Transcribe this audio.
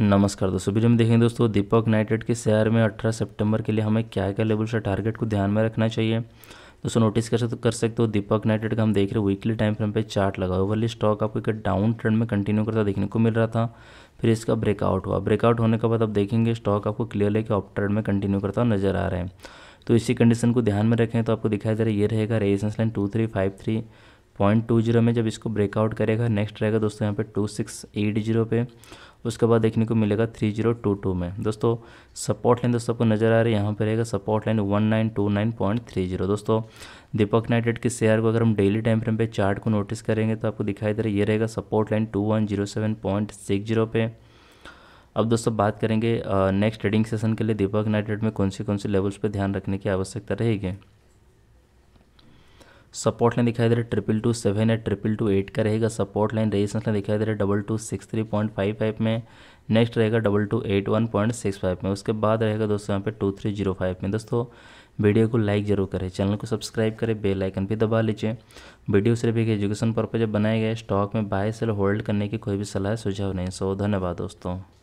नमस्कार दोस्तों वीडियो में देखेंगे दोस्तों दीपक यूनाइटेड के शेयर में 18 सितंबर के लिए हमें क्या क्या लेवल से टारगेट को ध्यान में रखना चाहिए दोस्तों नोटिस कर सकते कर सकते हो दीपक यूनाइटेड का हम देख रहे हैं वीकली टाइम फ्रेम पे चार्ट लगा हुआ वाली स्टॉक आपको एक डाउन ट्रेंड में कंटिन्यू करता देखने को मिल रहा था फिर इसका ब्रेकआउट हुआ ब्रेकआउट होने के बाद आप देखेंगे स्टॉक आपको क्लियर है कि अप ट्रेंड में कंटिन्यू करता नजर आ रहे हैं तो इसी कंडीशन को ध्यान में रखें तो आपको दिखाई दे रहा है ये रहेगा resistance line two three five three point two zero में जब इसको ब्रेकआउट करेगा नेक्स्ट रहेगा दोस्तों यहाँ पे टू सिक्स एट जीरो पे उसके बाद देखने को मिलेगा थ्री जीरो टू टू में दोस्तों सपोर्ट लाइन दोस्तों आपको नज़र आ रही है यहाँ पे रहेगा support line one nine two nine point three zero दोस्तों दीपक नाइटेड के शेयर को अगर हम डेली टाइम फ्रेम पे चार्ट को नोटिस करेंगे तो आपको दिखाई दे रहा है ये रहेगा support line two one zero seven point six zero पे अब दोस्तों बात करेंगे नेक्स्ट ट्रेडिंग सेशन के लिए दीपक नाइटेड में कौन से कौन से लेवल्स पर ध्यान रखने की आवश्यकता रहेगी सपोर्ट लाइन दिखाई दे रहा है ट्रिपल टू सेवन है ट्रिपल टू एट का रहेगा सपोर्ट लाइन रेजिस्टेंस लाइन दिखाई दे रहा है double two six three point five five में नेक्स्ट रहेगा double two eight one point six five में उसके बाद रहेगा दोस्तों यहाँ पे टू थ्री जीरो फाइव में दोस्तों वीडियो को लाइक जरूर करें चैनल को सब्सक्राइब करें बेल आइकन भी दबा लीजिए वीडियो सिर्फ एक एजुकेशन पर्पज बनाए गए स्टॉक में बाय सेल होल्ड करने की कोई भी सलाह सुझाव नहीं सो धन्यवाद दोस्तों